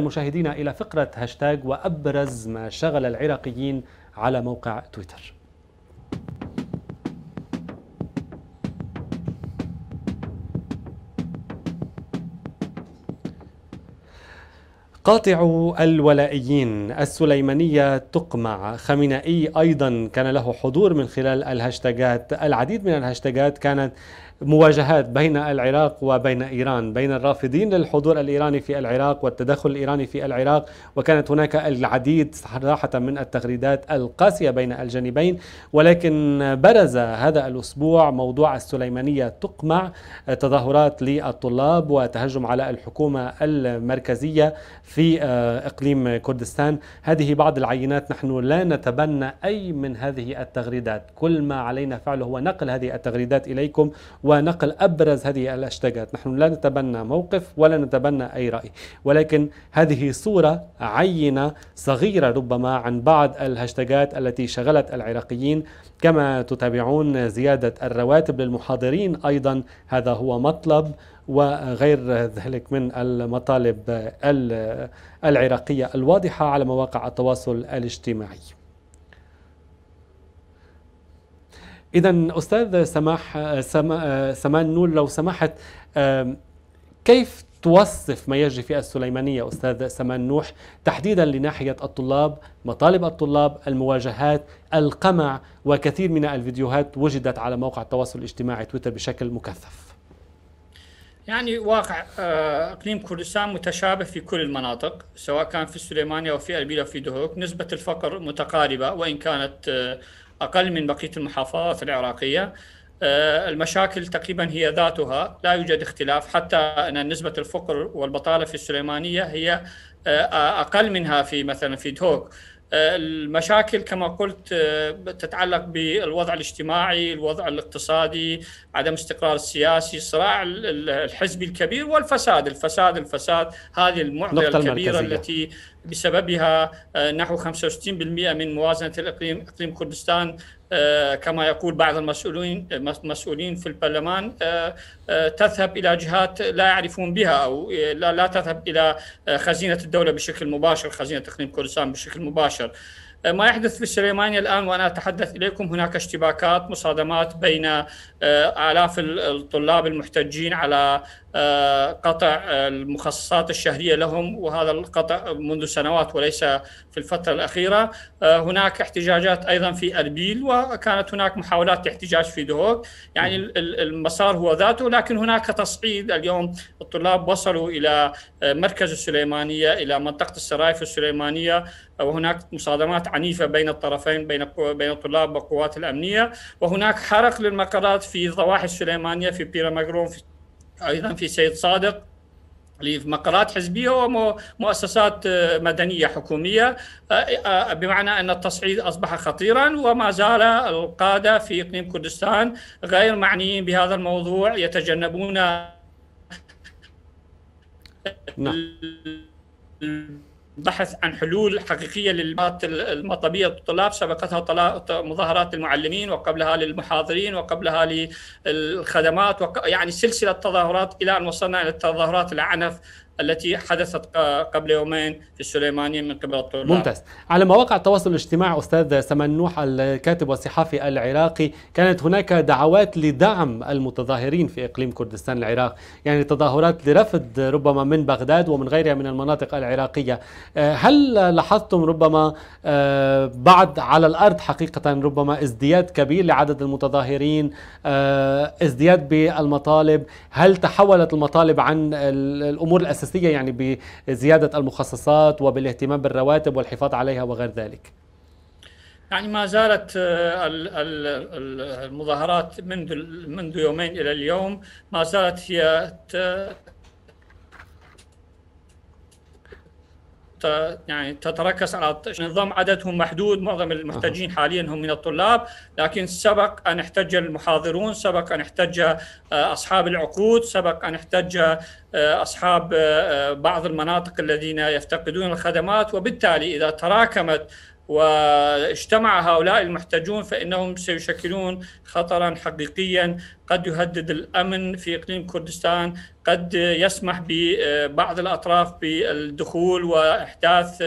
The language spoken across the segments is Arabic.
مشاهدينا إلى فقرة هاشتاج وأبرز ما شغل العراقيين على موقع تويتر قاطع الولائيين السليمانية تقمع خمينائي أيضا كان له حضور من خلال الهاشتاجات العديد من الهاشتاجات كانت مواجهات بين العراق وبين ايران بين الرافضين للحضور الايراني في العراق والتدخل الايراني في العراق وكانت هناك العديد صراحه من التغريدات القاسيه بين الجانبين ولكن برز هذا الاسبوع موضوع السليمانيه تقمع تظاهرات للطلاب وتهجم على الحكومه المركزيه في آه، اقليم كردستان هذه بعض العينات نحن لا نتبنى اي من هذه التغريدات كل ما علينا فعله هو نقل هذه التغريدات اليكم ونقل أبرز هذه الهاشتاجات نحن لا نتبنى موقف ولا نتبنى أي رأي ولكن هذه صورة عينة صغيرة ربما عن بعض الهاشتاجات التي شغلت العراقيين كما تتابعون زيادة الرواتب للمحاضرين أيضا هذا هو مطلب وغير ذلك من المطالب العراقية الواضحة على مواقع التواصل الاجتماعي إذا أستاذ سماح سما سمان نول لو سمحت كيف توصف ما يجري في السليمانية أستاذ سمان نوح تحديدا لناحية الطلاب مطالب الطلاب المواجهات القمع وكثير من الفيديوهات وجدت على موقع التواصل الاجتماعي تويتر بشكل مكثف يعني واقع آه، اقليم كردستان متشابه في كل المناطق سواء كان في السليمانيه او في اربيل في دهوك نسبه الفقر متقاربه وان كانت آه، أقل من بقية المحافظات العراقية آه، المشاكل تقريبا هي ذاتها لا يوجد اختلاف حتى أن نسبة الفقر والبطالة في السليمانية هي آه، أقل منها في مثلا في دهوك آه، المشاكل كما قلت تتعلق بالوضع الاجتماعي، الوضع الاقتصادي، عدم استقرار السياسي، الصراع الحزبي الكبير والفساد، الفساد الفساد هذه المعضله الكبيره المركزية. التي بسببها آه، نحو 65% من موازنه الاقليم اقليم كردستان آه، كما يقول بعض المسؤولين مسؤولين في البرلمان آه، تذهب الى جهات لا يعرفون بها او لا, لا تذهب الى خزينه الدوله بشكل مباشر خزينه اقليم كردستان بشكل مباشر ما يحدث في سليمانيا الآن وأنا أتحدث إليكم هناك اشتباكات مصادمات بين آلاف الطلاب المحتجين على آه، قطع المخصصات الشهريه لهم وهذا القطع منذ سنوات وليس في الفتره الاخيره آه، هناك احتجاجات ايضا في اربيل وكانت هناك محاولات احتجاج في دهوك يعني المسار هو ذاته لكن هناك تصعيد اليوم الطلاب وصلوا الى مركز السليمانيه الى منطقه السرايف السليمانيه وهناك مصادمات عنيفه بين الطرفين بين بين الطلاب والقوات الامنيه وهناك حرق للمقرات في ضواحي السليمانيه في بيرا في ايضا في سيد صادق لمقرات حزبيه ومؤسسات آه، مدنيه حكوميه آه، آه، بمعنى ان التصعيد اصبح خطيرا وما زال القاده في اقليم كردستان غير معنيين بهذا الموضوع يتجنبون نعم بحث عن حلول حقيقية للمات المطبية الطلاب سبقتها مظاهرات المعلمين وقبلها للمحاضرين وقبلها للخدمات وق... يعني سلسلة تظاهرات إلى أن وصلنا إلى التظاهرات العنف التي حدثت قبل يومين في السليمانية من قبل الطلاب ممتاز على مواقع التواصل الاجتماعي أستاذ سمنوح الكاتب والصحفي العراقي كانت هناك دعوات لدعم المتظاهرين في إقليم كردستان العراق يعني تظاهرات لرفض ربما من بغداد ومن غيرها من المناطق العراقية آه، هل لاحظتم ربما آه، بعد على الأرض حقيقة ربما ازدياد كبير لعدد المتظاهرين آه، ازدياد بالمطالب هل تحولت المطالب عن الأمور الأساسية الأساسية يعني بزيادة المخصصات وبالاهتمام بالرواتب والحفاظ عليها وغير ذلك يعني ما زالت آه، المظاهرات منذ منذ يومين الى اليوم ما زالت هي يعني تتركز على نظام عددهم محدود معظم المحتجين حاليا هم من الطلاب لكن سبق ان احتج المحاضرون سبق ان احتج آه، اصحاب العقود سبق ان احتج آه، اصحاب آه، بعض المناطق الذين يفتقدون الخدمات وبالتالي اذا تراكمت واجتمع هؤلاء المحتجون فإنهم سيشكلون خطرا حقيقيا قد يهدد الأمن في إقليم كردستان قد يسمح ببعض الأطراف بالدخول وإحداث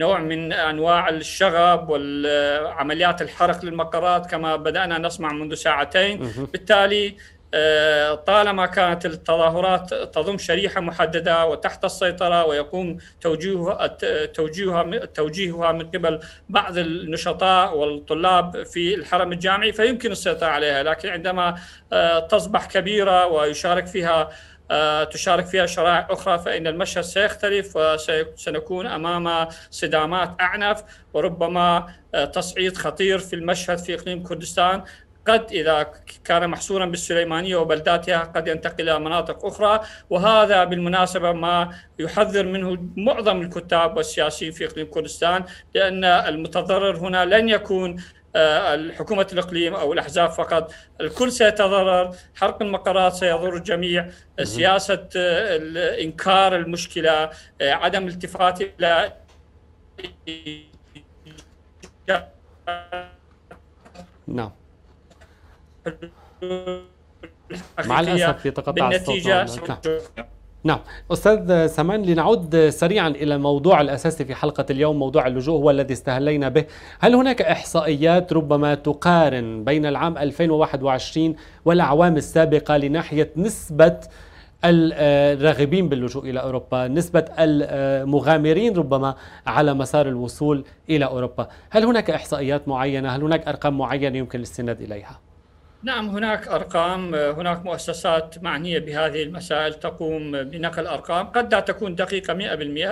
نوع من أنواع الشغب والعمليات الحرق للمقرات كما بدأنا نسمع منذ ساعتين بالتالي آه، طالما كانت التظاهرات تضم شريحة محددة وتحت السيطرة ويقوم توجيهها توجيهها توجيهها من قبل بعض النشطاء والطلاب في الحرم الجامعي فيمكن السيطرة عليها لكن عندما آه، تصبح كبيرة ويشارك فيها آه، تشارك فيها شرائع أخرى فإن المشهد سيختلف وسنكون أمام صدامات أعنف وربما تصعيد خطير في المشهد في إقليم كردستان قد إذا كان محصورا بالسليمانية وبلداتها قد ينتقل إلى مناطق أخرى وهذا بالمناسبة ما يحذر منه معظم الكتاب والسياسيين في إقليم كردستان لأن المتضرر هنا لن يكون آه، حكومة الإقليم أو الأحزاب فقط الكل سيتضرر حرق المقرات سيضر الجميع سياسة آه، إنكار المشكلة آه، عدم التفات إلى نعم مع الاسف في تقطع الصوت نعم. نعم أستاذ سمان لنعود سريعا إلى الموضوع الأساسي في حلقة اليوم موضوع اللجوء هو الذي استهلينا به هل هناك إحصائيات ربما تقارن بين العام 2021 والأعوام السابقة لناحية نسبة الراغبين باللجوء إلى أوروبا نسبة المغامرين ربما على مسار الوصول إلى أوروبا هل هناك إحصائيات معينة هل هناك أرقام معينة يمكن الاستناد إليها؟ نعم هناك ارقام هناك مؤسسات معنيه بهذه المسائل تقوم بنقل ارقام قد لا تكون دقيقه 100%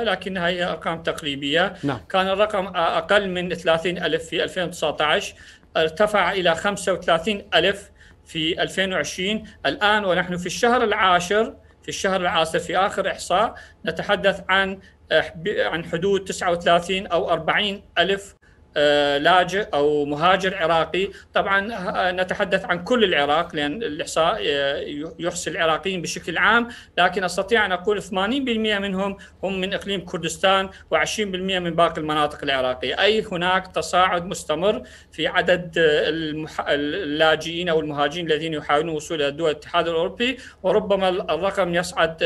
لكنها هي ارقام تقريبيه نعم. كان الرقم اقل من 30 الف في 2019 ارتفع الى 35 الف في 2020 الان ونحن في الشهر العاشر في الشهر العاشر في اخر احصاء نتحدث عن عن حدود 39 او 40 الف آه، لاجئ او مهاجر عراقي طبعا آه، نتحدث عن كل العراق لان الاحصاء آه، يحصي العراقيين بشكل عام لكن استطيع ان اقول 80% منهم هم من اقليم كردستان و20% من باقي المناطق العراقيه اي هناك تصاعد مستمر في عدد اللاجئين او المهاجرين الذين يحاولون الوصول الى دول الاتحاد الاوروبي وربما الرقم يصعد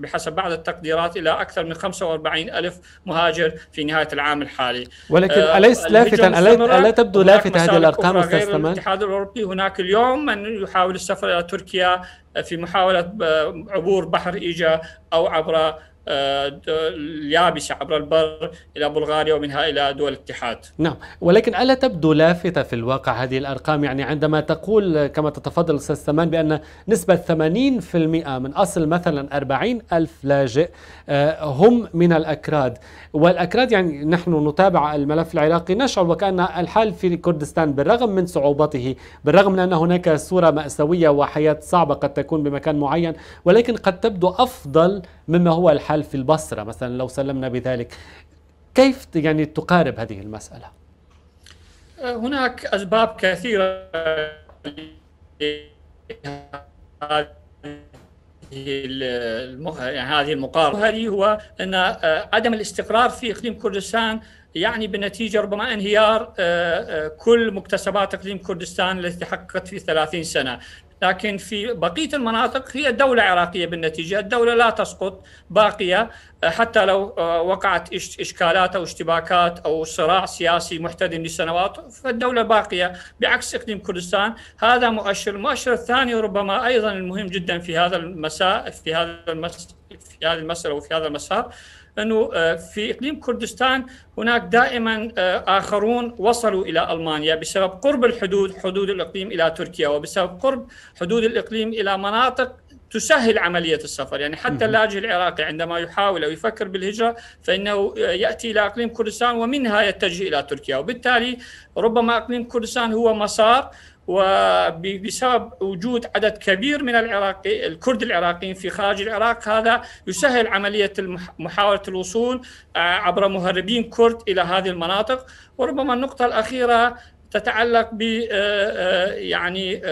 بحسب, بعض التقديرات الى اكثر من 45 الف مهاجر في نهايه العام الحالي ولكن أليس ليس لافتا ألا, تبدو لافتة هذه الأرقام أستاذ الاتحاد الأوروبي هناك اليوم من يحاول السفر إلى تركيا في محاولة آه، عبور بحر إيجا أو عبر اليابسة عبر البر إلى بلغاريا ومنها إلى دول الاتحاد نعم ولكن ألا تبدو لافتة في الواقع هذه الأرقام يعني عندما تقول كما تتفضل أستاذ ثمان بأن نسبة 80% من أصل مثلا 40 ألف لاجئ آه، هم من الأكراد والأكراد يعني نحن نتابع الملف العراقي نشعر وكأن الحال في كردستان بالرغم من صعوبته بالرغم من أن هناك صورة مأساوية وحياة صعبة قد تكون بمكان معين ولكن قد تبدو أفضل مما هو الحال الأمثال في البصرة مثلا لو سلمنا بذلك كيف يعني تقارب هذه المسألة؟ هناك أسباب كثيرة يعني هذه المقاربة هذه هو أن آه، عدم الاستقرار في إقليم كردستان يعني بالنتيجه ربما انهيار آه، آه، كل مكتسبات اقليم كردستان التي تحققت في 30 سنه، لكن في بقيه المناطق هي دوله عراقيه بالنتيجه، الدوله لا تسقط باقيه آه، حتى لو وقعت اشكالات او اشتباكات او صراع سياسي محتدم لسنوات فالدوله باقيه بعكس اقليم كردستان هذا مؤشر، المؤشر الثاني ربما ايضا المهم جدا في هذا المساء في هذا المس في هذه المساله وفي هذا المسار انه آه، في اقليم كردستان هناك دائما آه، اخرون وصلوا الى المانيا بسبب قرب الحدود حدود الاقليم الى تركيا وبسبب قرب حدود الاقليم الى مناطق تسهل عملية السفر يعني حتى اللاجئ العراقي عندما يحاول أو يفكر بالهجرة فإنه آه، يأتي إلى أقليم كردستان ومنها يتجه إلى تركيا وبالتالي ربما أقليم كردستان هو مسار وبسبب وجود عدد كبير من العراقي الكرد العراقيين في خارج العراق هذا يسهل عمليه محاوله الوصول آه، عبر مهربين كرد الى هذه المناطق وربما النقطه الاخيره تتعلق ب آه، آه، يعني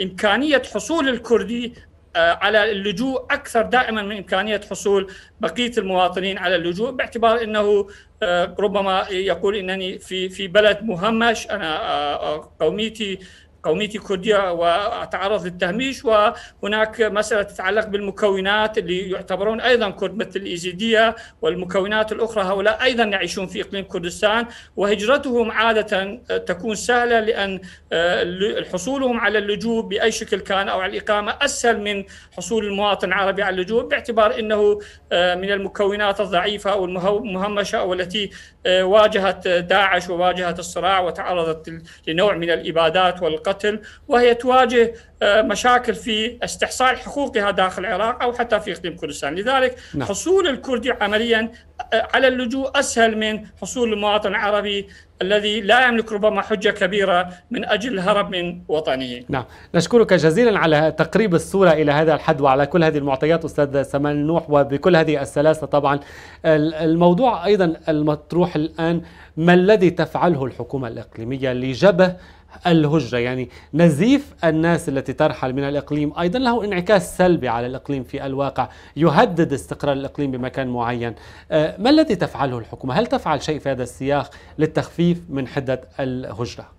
امكانيه حصول الكردي آه، على اللجوء اكثر دائما من امكانيه حصول بقيه المواطنين على اللجوء باعتبار انه آه، ربما يقول انني في في بلد مهمش انا آه، قوميتي قوميتي كردية وتعرض للتهميش وهناك مسألة تتعلق بالمكونات اللي يعتبرون أيضا كرد مثل الإيزيدية والمكونات الأخرى هؤلاء أيضا يعيشون في إقليم كردستان وهجرتهم عادة تكون سهلة لأن آه، حصولهم على اللجوء بأي شكل كان أو على الإقامة أسهل من حصول المواطن العربي على اللجوء باعتبار أنه آه، من المكونات الضعيفة أو المهمشة أو التي آه، واجهت داعش وواجهت الصراع وتعرضت لنوع من الإبادات والقتل مقاتل وهي تواجه آه، مشاكل في استحصال حقوقها داخل العراق او حتى في اقليم كردستان، لذلك نعم. حصول الكردي عمليا آه، على اللجوء اسهل من حصول المواطن العربي الذي لا يملك ربما حجه كبيره من اجل الهرب من وطنه. نعم، نشكرك جزيلا على تقريب الصوره الى هذا الحد وعلى كل هذه المعطيات استاذ سمان نوح وبكل هذه السلاسه طبعا. الموضوع ايضا المطروح الان ما الذي تفعله الحكومه الاقليميه لجبه الهجرة يعني نزيف الناس التي ترحل من الإقليم أيضا له انعكاس سلبي على الإقليم في الواقع يهدد استقرار الإقليم بمكان معين آه، ما الذي تفعله الحكومة؟ هل تفعل شيء في هذا السياق للتخفيف من حدة الهجرة؟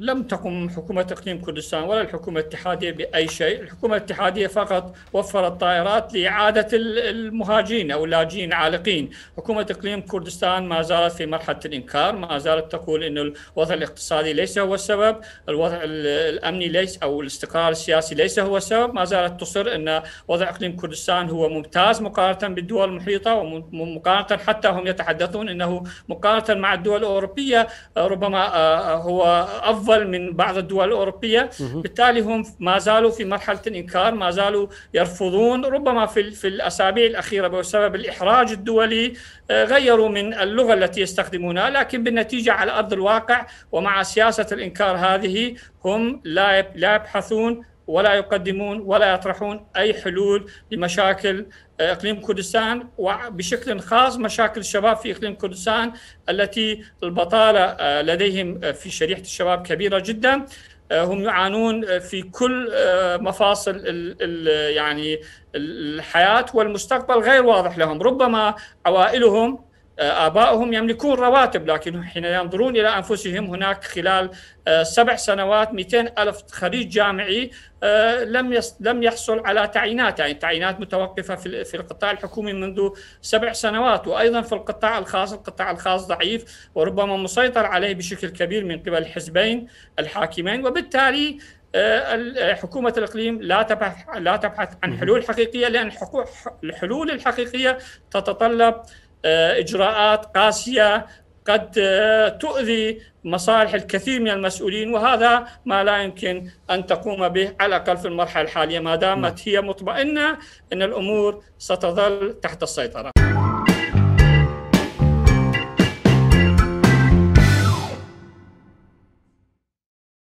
لم تقم حكومة إقليم كردستان ولا الحكومة الاتحادية بأي شيء الحكومة الاتحادية فقط وفرت طائرات لإعادة المهاجرين أو اللاجئين عالقين حكومة إقليم كردستان ما زالت في مرحلة الإنكار ما زالت تقول أن الوضع الاقتصادي ليس هو السبب الوضع الأمني ليس أو الاستقرار السياسي ليس هو السبب ما زالت تصر أن وضع إقليم كردستان هو ممتاز مقارنة بالدول المحيطة ومقارنة حتى هم يتحدثون أنه مقارنة مع الدول الأوروبية ربما آه، آه، هو أفضل افضل من بعض الدول الاوروبيه بالتالي هم ما زالوا في مرحله الانكار ما زالوا يرفضون ربما في في الاسابيع الاخيره بسبب الاحراج الدولي آه، غيروا من اللغه التي يستخدمونها لكن بالنتيجه على ارض الواقع ومع سياسه الانكار هذه هم لا لا يبحثون ولا يقدمون ولا يطرحون اي حلول لمشاكل آه، اقليم كردستان وبشكل خاص مشاكل الشباب في اقليم كردستان التي البطاله آه، لديهم آه، في شريحه الشباب كبيره جدا هم يعانون في كل مفاصل يعني الحياه والمستقبل غير واضح لهم ربما عوائلهم آه، آبائهم يملكون رواتب لكن حين ينظرون إلى أنفسهم هناك خلال آه، سبع سنوات 200 ألف خريج جامعي آه، لم لم يحصل على تعيينات يعني التعيينات متوقفة في في القطاع الحكومي منذ سبع سنوات وأيضا في القطاع الخاص القطاع الخاص ضعيف وربما مسيطر عليه بشكل كبير من قبل الحزبين الحاكمين وبالتالي حكومة الإقليم لا تبحث لا تبحث عن حلول حقيقية لأن الحلول الحقيقية تتطلب آه، اجراءات قاسيه قد آه، تؤذي مصالح الكثير من المسؤولين وهذا ما لا يمكن ان تقوم به على الاقل في المرحله الحاليه ما دامت نعم. هي مطمئنه ان الامور ستظل تحت السيطره